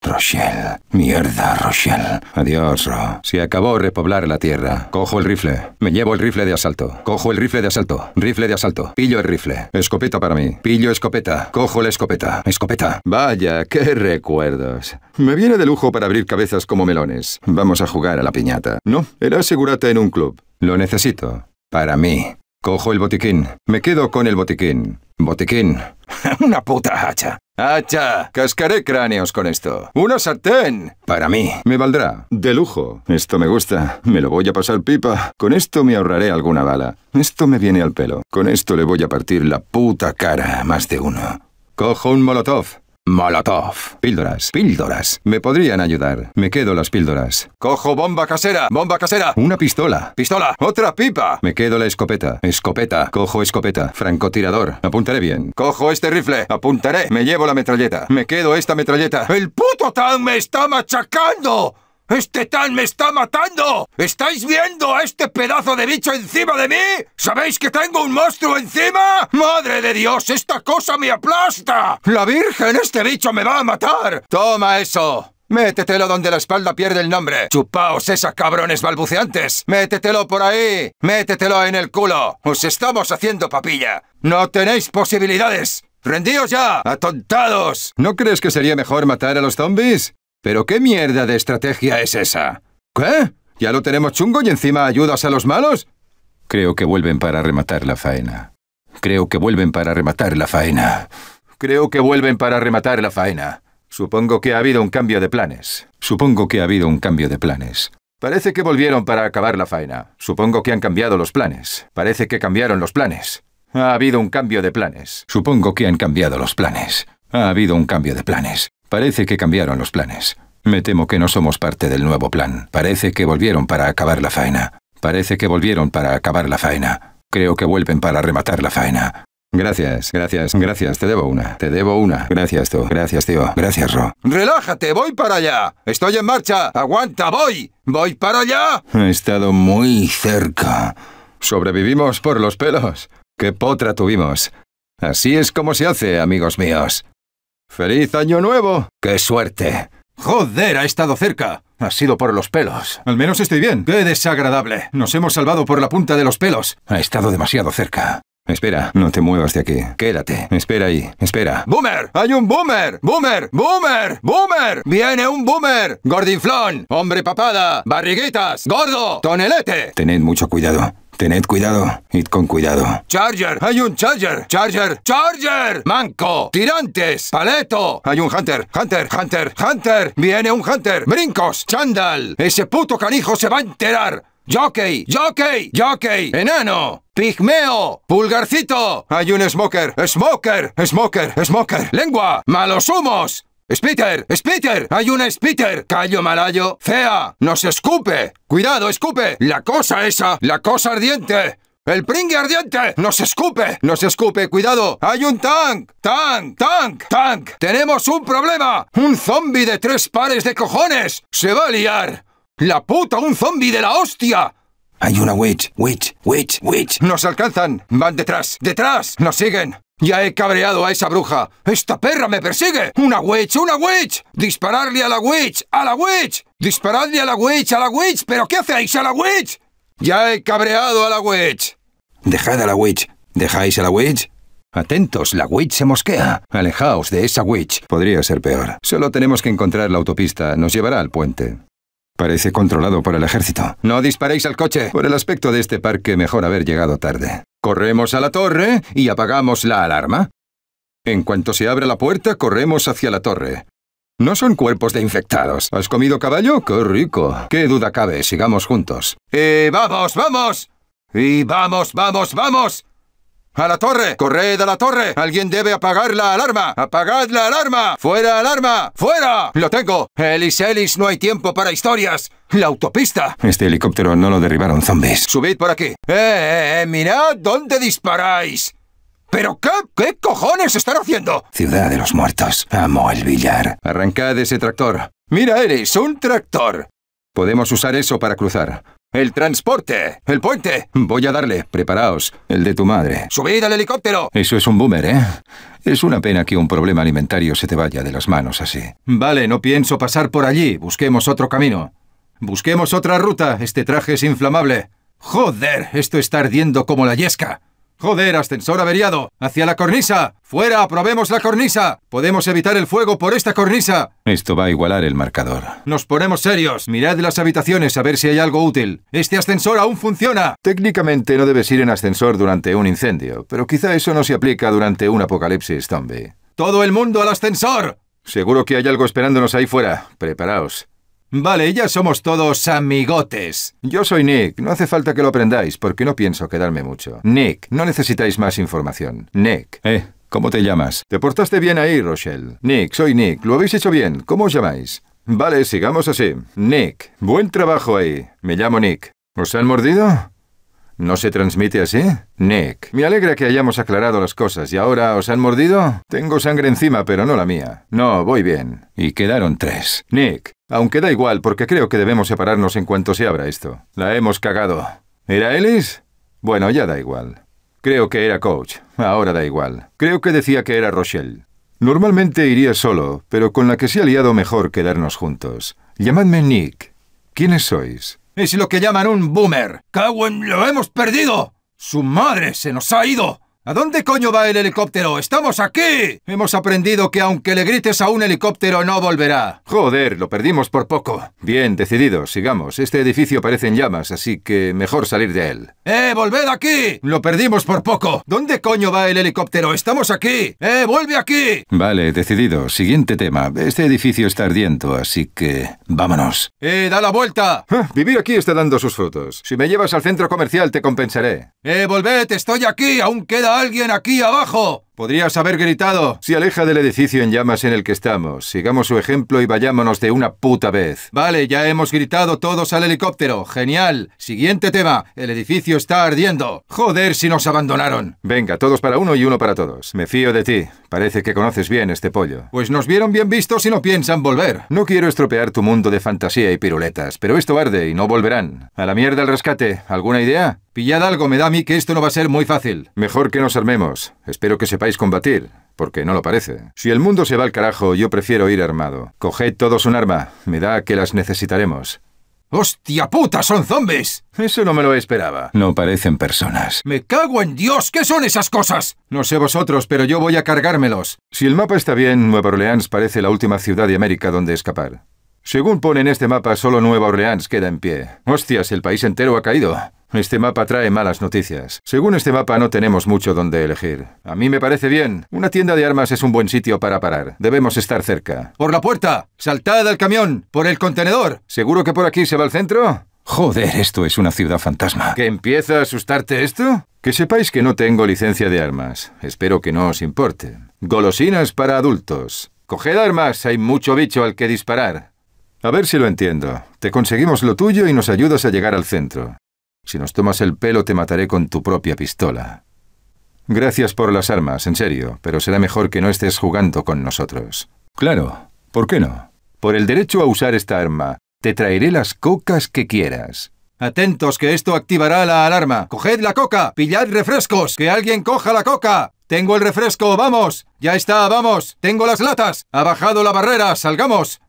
Rochelle. Mierda, Rochelle. Adiós, Ro. Se acabó repoblar la tierra. Cojo el rifle. Me llevo el rifle de asalto. Cojo el rifle de asalto. Rifle de asalto. Pillo el rifle. Escopeta para mí. Pillo escopeta. Cojo la escopeta. Escopeta. Vaya, qué recuerdos. Me viene de lujo para abrir cabezas como melones. Vamos a jugar a la piñata. No, era segurata en un club. Lo necesito. Para mí. Cojo el botiquín. Me quedo con el botiquín. Botiquín. Una puta hacha. ¡Hacha! Cascaré cráneos con esto. ¡Una sartén! Para mí. Me valdrá. De lujo. Esto me gusta. Me lo voy a pasar pipa. Con esto me ahorraré alguna bala. Esto me viene al pelo. Con esto le voy a partir la puta cara a más de uno. Cojo un molotov. Molotov. Píldoras, píldoras. Me podrían ayudar. Me quedo las píldoras. Cojo bomba casera, bomba casera. Una pistola, pistola, otra pipa. Me quedo la escopeta, escopeta. Cojo escopeta, francotirador. Apuntaré bien. Cojo este rifle, apuntaré. Me llevo la metralleta. Me quedo esta metralleta. ¡El puto tan me está machacando! ¡Este tal me está matando! ¿Estáis viendo a este pedazo de bicho encima de mí? ¿Sabéis que tengo un monstruo encima? ¡Madre de Dios! ¡Esta cosa me aplasta! ¡La Virgen! ¡Este bicho me va a matar! ¡Toma eso! Métetelo donde la espalda pierde el nombre. Chupaos esos cabrones balbuceantes. Métetelo por ahí. Métetelo en el culo. Os estamos haciendo papilla. No tenéis posibilidades. ¡Rendíos ya! ¡Atontados! ¿No crees que sería mejor matar a los zombies? ¿Pero qué mierda de estrategia es esa? ¿Qué? ¿Ya lo tenemos chungo y encima ayudas a los malos? Creo que vuelven para rematar la faena. Creo que vuelven para rematar la faena. Creo que vuelven para rematar la faena. Supongo que ha habido un cambio de planes. Supongo que ha habido un cambio de planes. Parece que volvieron para acabar la faena. Supongo que han cambiado los planes. Parece que cambiaron los planes. Ha habido un cambio de planes. Supongo que han cambiado los planes. Ha habido un cambio de planes. Parece que cambiaron los planes. Me temo que no somos parte del nuevo plan. Parece que volvieron para acabar la faena. Parece que volvieron para acabar la faena. Creo que vuelven para rematar la faena. Gracias, gracias, gracias, te debo una, te debo una. Gracias, tú, gracias, tío, gracias, Ro. Relájate, voy para allá. Estoy en marcha, aguanta, voy, voy para allá. He estado muy cerca. Sobrevivimos por los pelos. ¡Qué potra tuvimos! Así es como se hace, amigos míos. ¡Feliz año nuevo! ¡Qué suerte! ¡Joder, ha estado cerca! Ha sido por los pelos. Al menos estoy bien. ¡Qué desagradable! Nos hemos salvado por la punta de los pelos. Ha estado demasiado cerca. Espera, no te muevas de aquí. Quédate. Espera ahí. Espera. ¡Boomer! ¡Hay un boomer! ¡Boomer! ¡Boomer! ¡Boomer! ¡Viene un boomer! ¡Gordinflón! ¡Hombre papada! ¡Barriguitas! ¡Gordo! ¡Tonelete! Tened mucho cuidado. Tened cuidado, id con cuidado. ¡Charger! ¡Hay un Charger! ¡Charger! ¡Charger! ¡Manco! ¡Tirantes! ¡Paleto! ¡Hay un Hunter! ¡Hunter! ¡Hunter! ¡Hunter! ¡Viene un Hunter! ¡Brincos! ¡Chandal! ¡Ese puto canijo se va a enterar! ¡Jockey! ¡Jockey! ¡Jockey! ¡Enano! ¡Pigmeo! ¡Pulgarcito! ¡Hay un Smoker! ¡Smoker! ¡Smoker! ¡Smoker! ¡Lengua! ¡Malos humos! ¡Spitter! ¡Spitter! ¡Hay una Spitter! ¡Callo malayo! ¡Fea! ¡Nos escupe! ¡Cuidado, escupe! ¡La cosa esa! ¡La cosa ardiente! ¡El pringue ardiente! ¡Nos escupe! ¡Nos escupe! ¡Cuidado! ¡Hay un tank! ¡Tank! ¡Tank! ¡Tank! ¡Tenemos un problema! ¡Un zombi de tres pares de cojones! ¡Se va a liar! ¡La puta! ¡Un zombi de la hostia! Hay una witch, witch, witch, witch. Nos alcanzan. Van detrás, detrás. Nos siguen. Ya he cabreado a esa bruja. ¡Esta perra me persigue! ¡Una witch! ¡Una witch! ¡Dispararle a la witch! ¡A la witch! ¡Disparadle a la witch! ¡A la witch! ¿Pero qué hacéis a la witch? Ya he cabreado a la witch. Dejad a la witch. ¿Dejáis a la witch? Atentos, la witch se mosquea. Alejaos de esa witch. Podría ser peor. Solo tenemos que encontrar la autopista. Nos llevará al puente. Parece controlado por el ejército. No disparéis al coche. Por el aspecto de este parque, mejor haber llegado tarde. Corremos a la torre y apagamos la alarma. En cuanto se abra la puerta, corremos hacia la torre. No son cuerpos de infectados. ¿Has comido caballo? ¡Qué rico! ¿Qué duda cabe? Sigamos juntos. ¡Eh, vamos, vamos! ¡Y vamos, vamos, vamos! ¡A la torre! ¡Corred a la torre! ¡Alguien debe apagar la alarma! ¡Apagad la alarma! ¡Fuera alarma! ¡Fuera! ¡Lo tengo! ¡Elis, Elis! ¡No hay tiempo para historias! ¡La autopista! Este helicóptero no lo derribaron zombies. ¡Subid por aquí! ¡Eh, eh, eh! mirad dónde disparáis! ¿Pero qué? ¿Qué cojones están haciendo? Ciudad de los muertos. Amo el billar. Arrancad ese tractor. ¡Mira, eres ¡Un tractor! Podemos usar eso para cruzar. ¡El transporte! ¡El puente! Voy a darle. Preparaos. El de tu madre. ¡Subid al helicóptero! Eso es un boomer, ¿eh? Es una pena que un problema alimentario se te vaya de las manos así. Vale, no pienso pasar por allí. Busquemos otro camino. Busquemos otra ruta. Este traje es inflamable. ¡Joder! Esto está ardiendo como la yesca. Joder, ascensor averiado. Hacia la cornisa. Fuera, probemos la cornisa. Podemos evitar el fuego por esta cornisa. Esto va a igualar el marcador. Nos ponemos serios. Mirad las habitaciones a ver si hay algo útil. Este ascensor aún funciona. Técnicamente no debes ir en ascensor durante un incendio, pero quizá eso no se aplica durante un apocalipsis zombie. ¡Todo el mundo al ascensor! Seguro que hay algo esperándonos ahí fuera. Preparaos. Vale, ya somos todos amigotes. Yo soy Nick, no hace falta que lo aprendáis, porque no pienso quedarme mucho. Nick, no necesitáis más información. Nick. Eh, ¿cómo te llamas? Te portaste bien ahí, Rochelle. Nick, soy Nick, lo habéis hecho bien. ¿Cómo os llamáis? Vale, sigamos así. Nick, buen trabajo ahí. Me llamo Nick. ¿Os han mordido? ¿No se transmite así? Nick, me alegra que hayamos aclarado las cosas. ¿Y ahora os han mordido? Tengo sangre encima, pero no la mía. No, voy bien. Y quedaron tres. Nick, aunque da igual, porque creo que debemos separarnos en cuanto se abra esto. La hemos cagado. ¿Era Ellis? Bueno, ya da igual. Creo que era Coach. Ahora da igual. Creo que decía que era Rochelle. Normalmente iría solo, pero con la que se ha liado mejor quedarnos juntos. Llamadme Nick. ¿Quiénes sois? Es lo que llaman un boomer. ¡Caguen, lo hemos perdido! ¡Su madre se nos ha ido! ¿A dónde coño va el helicóptero? ¡Estamos aquí! Hemos aprendido que aunque le grites a un helicóptero no volverá. Joder, lo perdimos por poco. Bien, decidido, sigamos. Este edificio parece en llamas, así que mejor salir de él. ¡Eh, volved aquí! Lo perdimos por poco. ¿Dónde coño va el helicóptero? ¡Estamos aquí! ¡Eh, vuelve aquí! Vale, decidido. Siguiente tema. Este edificio está ardiendo, así que... vámonos. ¡Eh, da la vuelta! Ah, vivir aquí está dando sus frutos. Si me llevas al centro comercial te compensaré. ¡Eh, volved! ¡Estoy aquí! ¡Aún queda alguien aquí abajo! Podrías haber gritado. Se aleja del edificio en llamas en el que estamos. Sigamos su ejemplo y vayámonos de una puta vez. Vale, ya hemos gritado todos al helicóptero. Genial. Siguiente tema. El edificio está ardiendo. Joder si nos abandonaron. Venga, todos para uno y uno para todos. Me fío de ti. Parece que conoces bien este pollo. Pues nos vieron bien vistos y no piensan volver. No quiero estropear tu mundo de fantasía y piruletas, pero esto arde y no volverán. A la mierda el rescate. ¿Alguna idea? Pillad algo, me da a mí que esto no va a ser muy fácil. Mejor que nos armemos. Espero que sepáis combatir porque no lo parece. Si el mundo se va al carajo, yo prefiero ir armado. Coged todos un arma, me da que las necesitaremos. ¡Hostia puta, son zombies! Eso no me lo esperaba. No parecen personas. ¡Me cago en Dios! ¿Qué son esas cosas? No sé vosotros, pero yo voy a cargármelos. Si el mapa está bien, Nueva Orleans parece la última ciudad de América donde escapar. Según pone en este mapa, solo Nueva Orleans queda en pie. ¡Hostias, el país entero ha caído! Este mapa trae malas noticias. Según este mapa no tenemos mucho donde elegir. A mí me parece bien. Una tienda de armas es un buen sitio para parar. Debemos estar cerca. ¡Por la puerta! ¡Saltad al camión! ¡Por el contenedor! ¿Seguro que por aquí se va al centro? Joder, esto es una ciudad fantasma. ¿Que empieza a asustarte esto? Que sepáis que no tengo licencia de armas. Espero que no os importe. Golosinas para adultos. Coged armas, hay mucho bicho al que disparar. A ver si lo entiendo. Te conseguimos lo tuyo y nos ayudas a llegar al centro. Si nos tomas el pelo te mataré con tu propia pistola. Gracias por las armas, en serio, pero será mejor que no estés jugando con nosotros. Claro, ¿por qué no? Por el derecho a usar esta arma, te traeré las cocas que quieras. Atentos, que esto activará la alarma. ¡Coged la coca! ¡Pillad refrescos! ¡Que alguien coja la coca! ¡Tengo el refresco! ¡Vamos! ¡Ya está! ¡Vamos! ¡Tengo las latas! ¡Ha bajado la barrera! ¡Salgamos!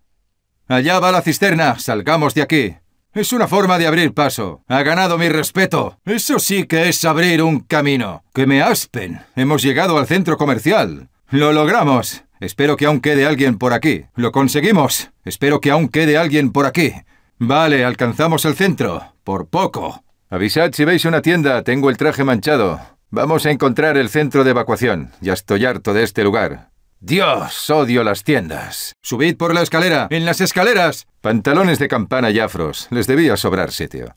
Allá va la cisterna. Salgamos de aquí. Es una forma de abrir paso. Ha ganado mi respeto. Eso sí que es abrir un camino. Que me aspen. Hemos llegado al centro comercial. Lo logramos. Espero que aún quede alguien por aquí. Lo conseguimos. Espero que aún quede alguien por aquí. Vale, alcanzamos el centro. Por poco. Avisad si veis una tienda. Tengo el traje manchado. Vamos a encontrar el centro de evacuación. Ya estoy harto de este lugar. Dios, odio las tiendas. Subid por la escalera. En las escaleras. Pantalones de campana y afros. Les debía sobrar sitio.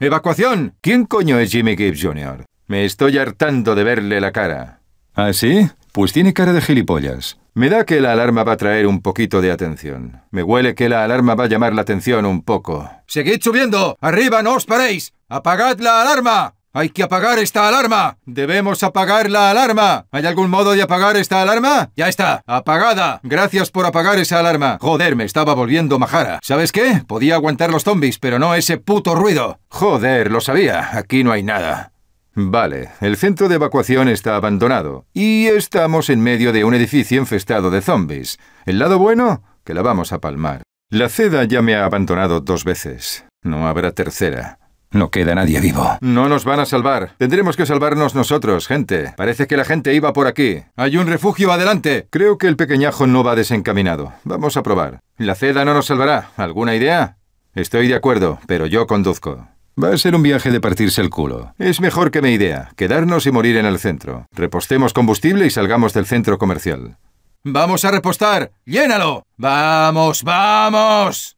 ¡Evacuación! ¿Quién coño es Jimmy Gibbs Jr.? Me estoy hartando de verle la cara. ¿Ah, sí? Pues tiene cara de gilipollas. Me da que la alarma va a traer un poquito de atención. Me huele que la alarma va a llamar la atención un poco. ¡Seguid subiendo! ¡Arriba, no os paréis! ¡Apagad la alarma! ¡Hay que apagar esta alarma! ¡Debemos apagar la alarma! ¿Hay algún modo de apagar esta alarma? ¡Ya está! ¡Apagada! Gracias por apagar esa alarma. Joder, me estaba volviendo majara. ¿Sabes qué? Podía aguantar los zombies, pero no ese puto ruido. Joder, lo sabía. Aquí no hay nada. Vale, el centro de evacuación está abandonado y estamos en medio de un edificio infestado de zombies. El lado bueno, que la vamos a palmar. La seda ya me ha abandonado dos veces. No habrá tercera. No queda nadie vivo. No nos van a salvar. Tendremos que salvarnos nosotros, gente. Parece que la gente iba por aquí. Hay un refugio adelante. Creo que el pequeñajo no va desencaminado. Vamos a probar. La ceda no nos salvará. ¿Alguna idea? Estoy de acuerdo, pero yo conduzco. Va a ser un viaje de partirse el culo. Es mejor que me idea, quedarnos y morir en el centro. Repostemos combustible y salgamos del centro comercial. ¡Vamos a repostar! ¡Llénalo! ¡Vamos, vamos!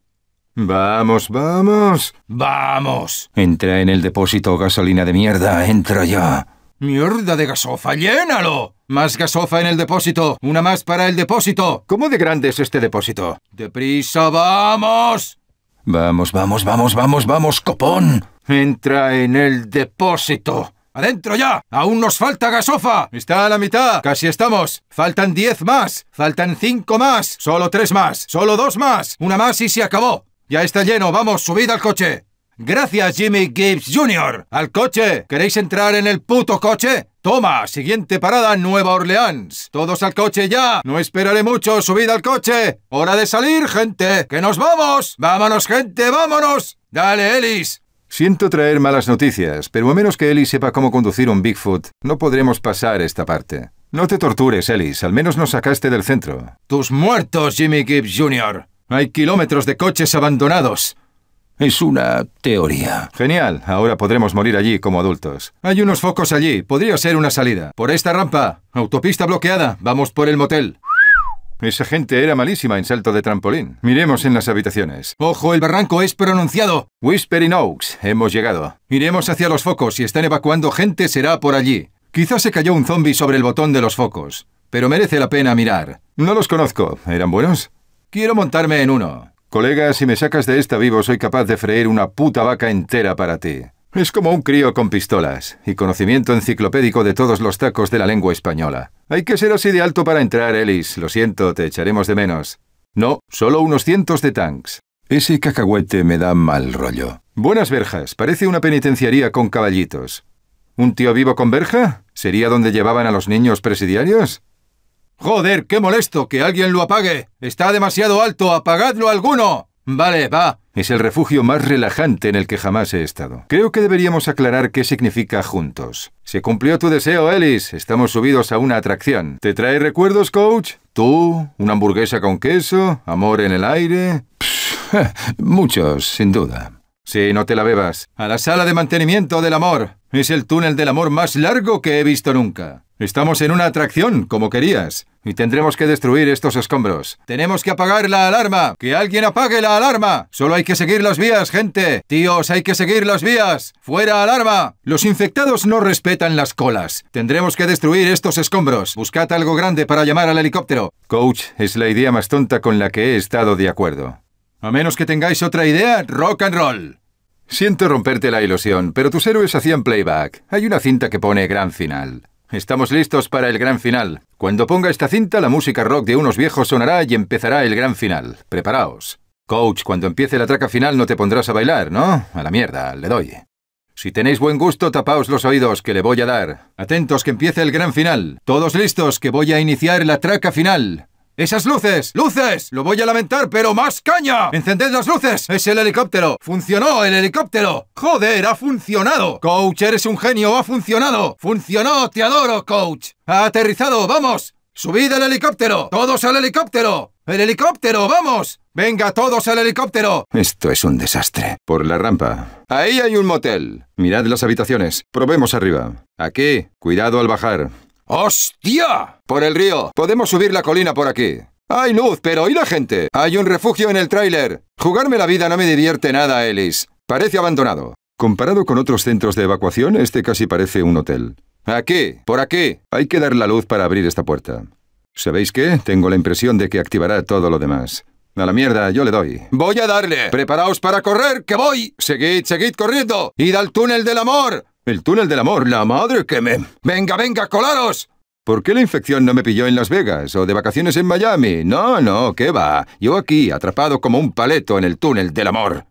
Vamos, vamos. Vamos. Entra en el depósito gasolina de mierda. Entra ya. ¡Mierda de gasofa! ¡Llénalo! Más gasofa en el depósito. Una más para el depósito. ¿Cómo de grande es este depósito? ¡Deprisa, vamos! Vamos, vamos, vamos, vamos, vamos, copón. Entra en el depósito. ¡Adentro ya! ¡Aún nos falta gasofa! ¡Está a la mitad! ¡Casi estamos! ¡Faltan diez más! ¡Faltan cinco más! ¡Solo tres más! ¡Solo dos más! ¡Una más y se acabó! Ya está lleno, vamos, subid al coche. Gracias, Jimmy Gibbs Jr. ¡Al coche! ¿Queréis entrar en el puto coche? Toma, siguiente parada, Nueva Orleans. Todos al coche ya. No esperaré mucho, subid al coche. Hora de salir, gente. Que nos vamos. Vámonos, gente, vámonos. Dale, Ellis. Siento traer malas noticias, pero a menos que Ellis sepa cómo conducir un Bigfoot, no podremos pasar esta parte. No te tortures, Ellis. Al menos nos sacaste del centro. Tus muertos, Jimmy Gibbs Jr. Hay kilómetros de coches abandonados. Es una teoría. Genial, ahora podremos morir allí como adultos. Hay unos focos allí, podría ser una salida. Por esta rampa, autopista bloqueada, vamos por el motel. Esa gente era malísima en salto de trampolín. Miremos en las habitaciones. ¡Ojo, el barranco es pronunciado! Whispering Oaks, hemos llegado. Iremos hacia los focos, si están evacuando gente será por allí. Quizás se cayó un zombie sobre el botón de los focos, pero merece la pena mirar. No los conozco, ¿eran buenos? Quiero montarme en uno. Colega, si me sacas de esta vivo, soy capaz de freír una puta vaca entera para ti. Es como un crío con pistolas y conocimiento enciclopédico de todos los tacos de la lengua española. Hay que ser así de alto para entrar, Ellis. Lo siento, te echaremos de menos. No, solo unos cientos de tanks. Ese cacahuete me da mal rollo. Buenas verjas, parece una penitenciaría con caballitos. ¿Un tío vivo con verja? ¿Sería donde llevaban a los niños presidiarios? Joder, qué molesto, que alguien lo apague. Está demasiado alto, apagadlo alguno. Vale, va. Es el refugio más relajante en el que jamás he estado. Creo que deberíamos aclarar qué significa juntos. Se cumplió tu deseo, Ellis. Estamos subidos a una atracción. ¿Te trae recuerdos, coach? Tú, una hamburguesa con queso, amor en el aire. muchos, sin duda. Sí, no te la bebas. A la sala de mantenimiento del amor. Es el túnel del amor más largo que he visto nunca. Estamos en una atracción, como querías, y tendremos que destruir estos escombros. Tenemos que apagar la alarma. Que alguien apague la alarma. Solo hay que seguir las vías, gente. Tíos, hay que seguir las vías. Fuera alarma. Los infectados no respetan las colas. Tendremos que destruir estos escombros. Buscad algo grande para llamar al helicóptero. Coach, es la idea más tonta con la que he estado de acuerdo. A menos que tengáis otra idea, rock and roll. Siento romperte la ilusión, pero tus héroes hacían playback. Hay una cinta que pone gran final. Estamos listos para el gran final. Cuando ponga esta cinta, la música rock de unos viejos sonará y empezará el gran final. Preparaos. Coach, cuando empiece la traca final no te pondrás a bailar, ¿no? A la mierda, le doy. Si tenéis buen gusto, tapaos los oídos, que le voy a dar. Atentos, que empiece el gran final. Todos listos, que voy a iniciar la traca final. ¡Esas luces! ¡Luces! Lo voy a lamentar, pero más caña. ¡Encended las luces! ¡Es el helicóptero! ¡Funcionó el helicóptero! ¡Joder, ha funcionado! ¡Coach, eres un genio! ¡Ha funcionado! ¡Funcionó! ¡Te adoro, coach! ¡Ha aterrizado! ¡Vamos! ¡Subid el helicóptero! ¡Todos al helicóptero! ¡El helicóptero! ¡Vamos! ¡Venga, todos al helicóptero! Esto es un desastre. Por la rampa. Ahí hay un motel. Mirad las habitaciones. Probemos arriba. Aquí. Cuidado al bajar. ¡Hostia! Por el río. Podemos subir la colina por aquí. Hay luz, pero ¿y la gente? Hay un refugio en el tráiler. Jugarme la vida no me divierte nada, Ellis. Parece abandonado. Comparado con otros centros de evacuación, este casi parece un hotel. Aquí, por aquí. Hay que dar la luz para abrir esta puerta. ¿Sabéis qué? Tengo la impresión de que activará todo lo demás. A la mierda, yo le doy. Voy a darle. Preparaos para correr, que voy. Seguid, seguid corriendo. Id al túnel del amor. El túnel del amor, la madre que me... ¡Venga, venga, colaros! ¿Por qué la infección no me pilló en Las Vegas o de vacaciones en Miami? No, no, ¿qué va? Yo aquí, atrapado como un paleto en el túnel del amor.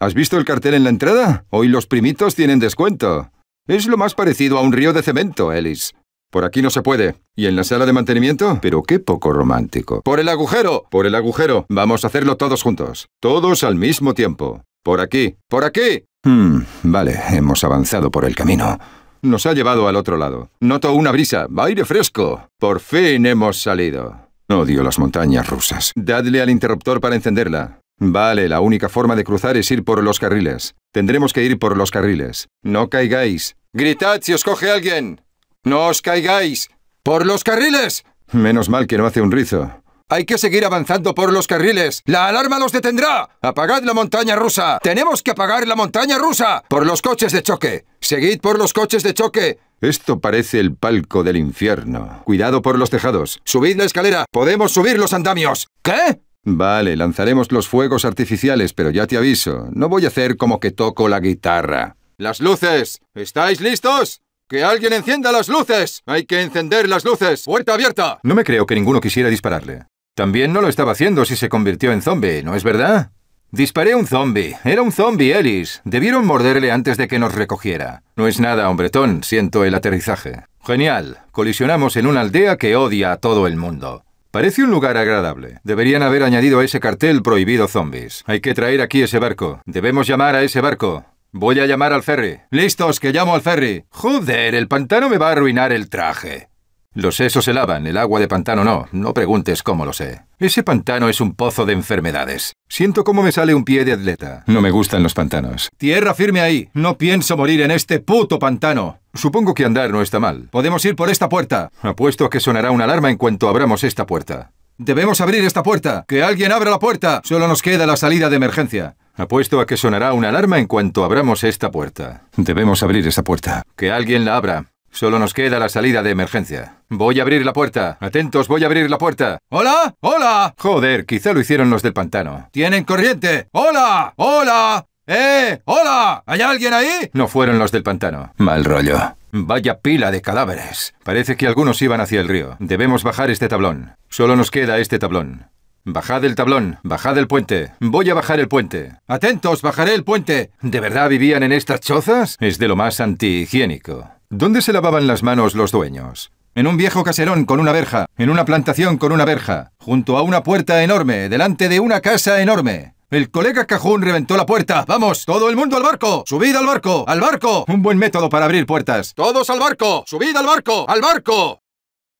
¿Has visto el cartel en la entrada? Hoy los primitos tienen descuento. Es lo más parecido a un río de cemento, Ellis. Por aquí no se puede. ¿Y en la sala de mantenimiento? Pero qué poco romántico. ¡Por el agujero! ¡Por el agujero! Vamos a hacerlo todos juntos. Todos al mismo tiempo. Por aquí, por aquí. Hmm, vale, hemos avanzado por el camino. Nos ha llevado al otro lado. Noto una brisa, aire fresco. Por fin hemos salido. Odio las montañas rusas. Dadle al interruptor para encenderla. Vale, la única forma de cruzar es ir por los carriles. Tendremos que ir por los carriles. No caigáis. Gritad si os coge alguien. No os caigáis. Por los carriles. Menos mal que no hace un rizo. Hay que seguir avanzando por los carriles. La alarma los detendrá. Apagad la montaña rusa. Tenemos que apagar la montaña rusa. Por los coches de choque. Seguid por los coches de choque. Esto parece el palco del infierno. Cuidado por los tejados. Subid la escalera. Podemos subir los andamios. ¿Qué? Vale, lanzaremos los fuegos artificiales, pero ya te aviso. No voy a hacer como que toco la guitarra. Las luces. ¿Estáis listos? ¡Que alguien encienda las luces! ¡Hay que encender las luces! ¡Puerta abierta! No me creo que ninguno quisiera dispararle. También no lo estaba haciendo si se convirtió en zombie, ¿no es verdad? Disparé un zombie. Era un zombie, Ellis. Debieron morderle antes de que nos recogiera. No es nada, hombretón. Siento el aterrizaje. Genial. Colisionamos en una aldea que odia a todo el mundo. Parece un lugar agradable. Deberían haber añadido a ese cartel prohibido zombies. Hay que traer aquí ese barco. Debemos llamar a ese barco. Voy a llamar al ferry. Listos, que llamo al ferry. Joder, el pantano me va a arruinar el traje. Los sesos se lavan, el agua de pantano no. No preguntes cómo lo sé. Ese pantano es un pozo de enfermedades. Siento cómo me sale un pie de atleta. No me gustan los pantanos. Tierra firme ahí. No pienso morir en este puto pantano. Supongo que andar no está mal. Podemos ir por esta puerta. Apuesto a que sonará una alarma en cuanto abramos esta puerta. Debemos abrir esta puerta. Que alguien abra la puerta. Solo nos queda la salida de emergencia. Apuesto a que sonará una alarma en cuanto abramos esta puerta. Debemos abrir esa puerta. Que alguien la abra. Solo nos queda la salida de emergencia. Voy a abrir la puerta. Atentos, voy a abrir la puerta. ¡Hola! ¡Hola! Joder, quizá lo hicieron los del pantano. ¡Tienen corriente! ¡Hola! ¡Hola! ¡Eh! ¡Hola! ¿Hay alguien ahí? No fueron los del pantano. Mal rollo. Vaya pila de cadáveres. Parece que algunos iban hacia el río. Debemos bajar este tablón. Solo nos queda este tablón. Bajad el tablón, bajad el puente. Voy a bajar el puente. Atentos, bajaré el puente. ¿De verdad vivían en estas chozas? Es de lo más antihigiénico. ¿Dónde se lavaban las manos los dueños? En un viejo caserón con una verja, en una plantación con una verja, junto a una puerta enorme, delante de una casa enorme. El colega Cajún reventó la puerta. ¡Vamos! ¡Todo el mundo al barco! ¡Subid al barco! ¡Al barco! Un buen método para abrir puertas. ¡Todos al barco! ¡Subid al barco! ¡Al barco!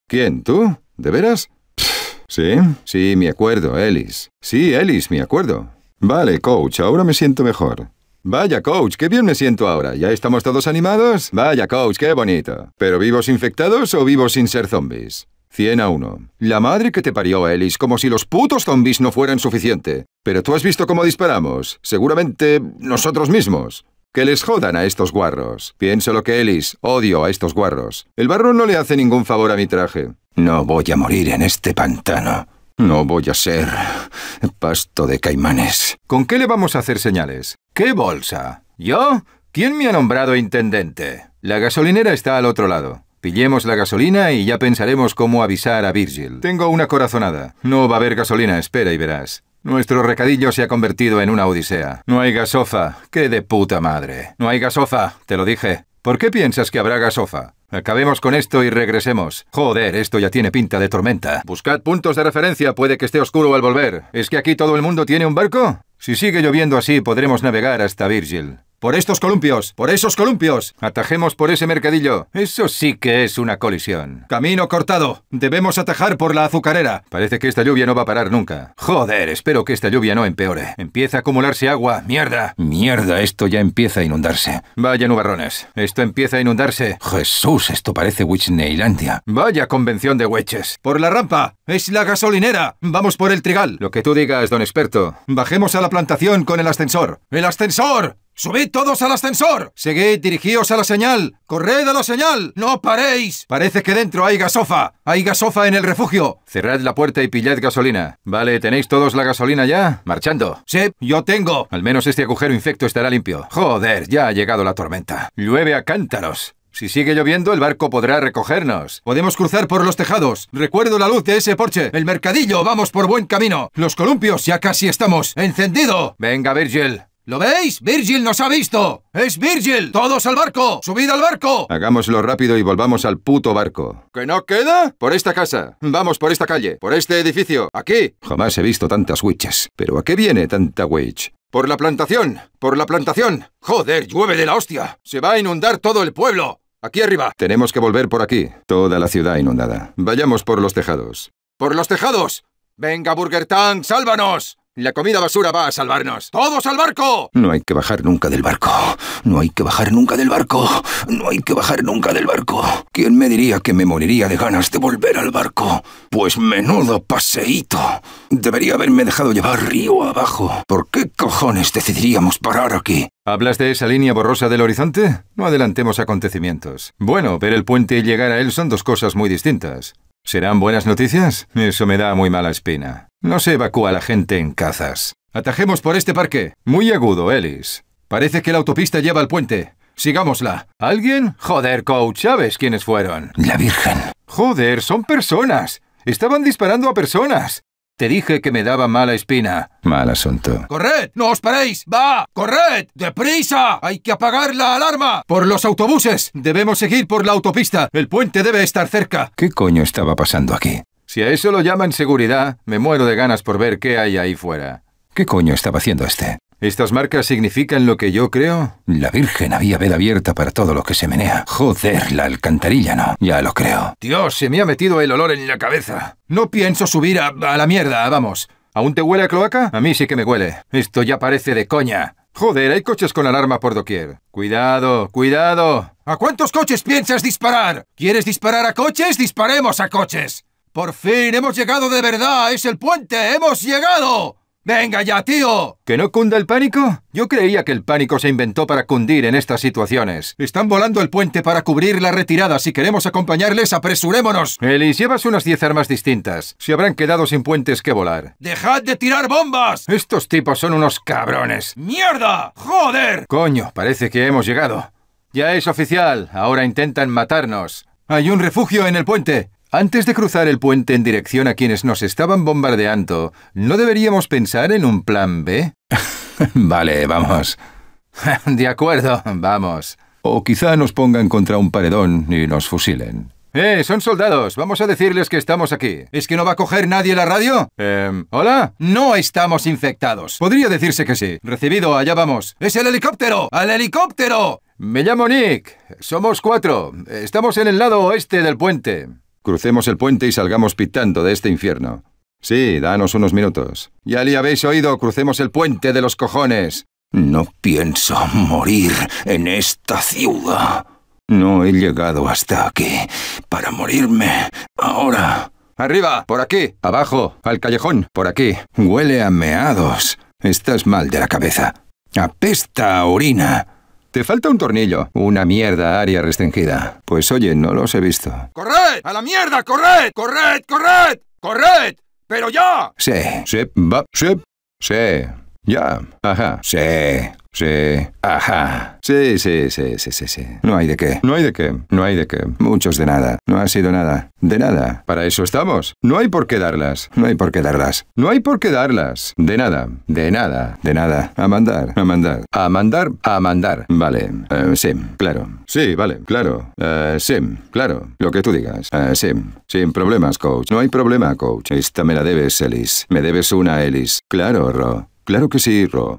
¿Quién? ¿Tú? ¿De veras? Sí, sí, me acuerdo, Ellis. Sí, Ellis, me acuerdo. Vale, coach, ahora me siento mejor. Vaya, coach, qué bien me siento ahora. ¿Ya estamos todos animados? Vaya, coach, qué bonito. ¿Pero vivos infectados o vivos sin ser zombies? 100 a 1. La madre que te parió, Ellis, como si los putos zombies no fueran suficiente. Pero tú has visto cómo disparamos. Seguramente nosotros mismos. Que les jodan a estos guarros. Pienso lo que Ellis, odio a estos guarros. El barro no le hace ningún favor a mi traje. No voy a morir en este pantano. No voy a ser pasto de caimanes. ¿Con qué le vamos a hacer señales? ¿Qué bolsa? ¿Yo? ¿Quién me ha nombrado intendente? La gasolinera está al otro lado. Pillemos la gasolina y ya pensaremos cómo avisar a Virgil. Tengo una corazonada. No va a haber gasolina, espera y verás. Nuestro recadillo se ha convertido en una odisea. No hay gasofa. ¡Qué de puta madre! No hay gasofa, te lo dije. ¿Por qué piensas que habrá gasofa? Acabemos con esto y regresemos. Joder, esto ya tiene pinta de tormenta. Buscad puntos de referencia, puede que esté oscuro al volver. ¿Es que aquí todo el mundo tiene un barco? Si sigue lloviendo así, podremos navegar hasta Virgil. Por estos columpios, por esos columpios. Atajemos por ese mercadillo. Eso sí que es una colisión. Camino cortado. Debemos atajar por la azucarera. Parece que esta lluvia no va a parar nunca. Joder, espero que esta lluvia no empeore. Empieza a acumularse agua. Mierda. Mierda, esto ya empieza a inundarse. Vaya nubarrones. Esto empieza a inundarse. Jesús, esto parece Witchneylandia. Vaya convención de hueches. Por la rampa. Es la gasolinera. Vamos por el trigal. Lo que tú digas, don experto. Bajemos a la plantación con el ascensor. ¡El ascensor! ¡Subid todos al ascensor! ¡Seguid, dirigíos a la señal! ¡Corred a la señal! ¡No paréis! Parece que dentro hay gasofa. Hay gasofa en el refugio. Cerrad la puerta y pillad gasolina. Vale, ¿tenéis todos la gasolina ya? Marchando. Sí, yo tengo. Al menos este agujero infecto estará limpio. Joder, ya ha llegado la tormenta. Llueve a cántaros. Si sigue lloviendo, el barco podrá recogernos. Podemos cruzar por los tejados. Recuerdo la luz de ese porche. El mercadillo, vamos por buen camino. Los columpios, ya casi estamos. ¡Encendido! Venga, Virgil. ¿Lo veis? ¡Virgil nos ha visto! ¡Es Virgil! ¡Todos al barco! ¡Subid al barco! Hagámoslo rápido y volvamos al puto barco. ¿Qué no queda? Por esta casa. Vamos por esta calle, por este edificio, aquí. Jamás he visto tantas witches. ¿Pero a qué viene tanta witch? Por la plantación, por la plantación. Joder, llueve de la hostia. Se va a inundar todo el pueblo. Aquí arriba. Tenemos que volver por aquí. Toda la ciudad inundada. Vayamos por los tejados. ¡Por los tejados! ¡Venga, Burger Tank, sálvanos! La comida basura va a salvarnos. ¡Todos al barco! No hay que bajar nunca del barco. No hay que bajar nunca del barco. No hay que bajar nunca del barco. ¿Quién me diría que me moriría de ganas de volver al barco? Pues menudo paseíto. Debería haberme dejado llevar río abajo. ¿Por qué cojones decidiríamos parar aquí? ¿Hablas de esa línea borrosa del horizonte? No adelantemos acontecimientos. Bueno, ver el puente y llegar a él son dos cosas muy distintas. ¿Serán buenas noticias? Eso me da muy mala espina. No se evacúa la gente en cazas. Atajemos por este parque. Muy agudo, Ellis. Parece que la autopista lleva al puente. Sigámosla. ¿Alguien? Joder, coach, ¿sabes quiénes fueron? La Virgen. Joder, son personas. Estaban disparando a personas. Te dije que me daba mala espina. Mal asunto. ¡Corred! ¡No os paréis! ¡Va! ¡Corred! ¡Deprisa! ¡Hay que apagar la alarma! ¡Por los autobuses! Debemos seguir por la autopista. El puente debe estar cerca. ¿Qué coño estaba pasando aquí? Si a eso lo llaman seguridad, me muero de ganas por ver qué hay ahí fuera. ¿Qué coño estaba haciendo este? ¿Estas marcas significan lo que yo creo? La Virgen había veda abierta para todo lo que se menea. Joder, la alcantarilla no. Ya lo creo. Dios, se me ha metido el olor en la cabeza. No pienso subir a, a la mierda, vamos. ¿Aún te huele a cloaca? A mí sí que me huele. Esto ya parece de coña. Joder, hay coches con alarma por doquier. Cuidado, cuidado. ¿A cuántos coches piensas disparar? ¿Quieres disparar a coches? Disparemos a coches. ¡Por fin! ¡Hemos llegado de verdad! ¡Es el puente! ¡Hemos llegado! ¡Venga ya, tío! ¿Que no cunda el pánico? Yo creía que el pánico se inventó para cundir en estas situaciones. Están volando el puente para cubrir la retirada. Si queremos acompañarles, apresurémonos. Elis, llevas unas 10 armas distintas. Se habrán quedado sin puentes que volar. ¡Dejad de tirar bombas! Estos tipos son unos cabrones. ¡Mierda! ¡Joder! Coño, parece que hemos llegado. Ya es oficial. Ahora intentan matarnos. Hay un refugio en el puente. Antes de cruzar el puente en dirección a quienes nos estaban bombardeando, ¿no deberíamos pensar en un plan B? vale, vamos. de acuerdo, vamos. O quizá nos pongan contra un paredón y nos fusilen. ¡Eh, son soldados! Vamos a decirles que estamos aquí. ¿Es que no va a coger nadie la radio? Eh, ¿hola? No estamos infectados. Podría decirse que sí. Recibido, allá vamos. ¡Es el helicóptero! ¡Al helicóptero! Me llamo Nick. Somos cuatro. Estamos en el lado oeste del puente. Crucemos el puente y salgamos pitando de este infierno. Sí, danos unos minutos. Ya le habéis oído, crucemos el puente de los cojones. No pienso morir en esta ciudad. No he llegado hasta aquí para morirme ahora. Arriba, por aquí, abajo, al callejón, por aquí. Huele a meados. Estás mal de la cabeza. Apesta a orina. Te falta un tornillo. Una mierda área restringida. Pues oye, no los he visto. ¡Corred! ¡A la mierda! ¡Corred! ¡Corred! ¡Corred! ¡Corred! ¡Pero ya! Sí. Sí. Va. Sí. Sí. Ya. Ajá. Sí. Sí. Ajá. Sí, sí, sí, sí, sí, sí. No hay de qué. No hay de qué. No hay de qué. Muchos de nada. No ha sido nada. De nada. Para eso estamos. No hay por qué darlas. No hay por qué darlas. No hay por qué darlas. De nada. De nada. De nada. A mandar. A mandar. A mandar. A mandar. Vale. sim, eh, sí. Claro. Sí, vale. Claro. Uh, sí. Claro. Lo que tú digas. Uh, sí. Sin problemas, coach. No hay problema, coach. Esta me la debes, Elis. Me debes una, Elis. Claro, Ro. Claro que sí, Ro.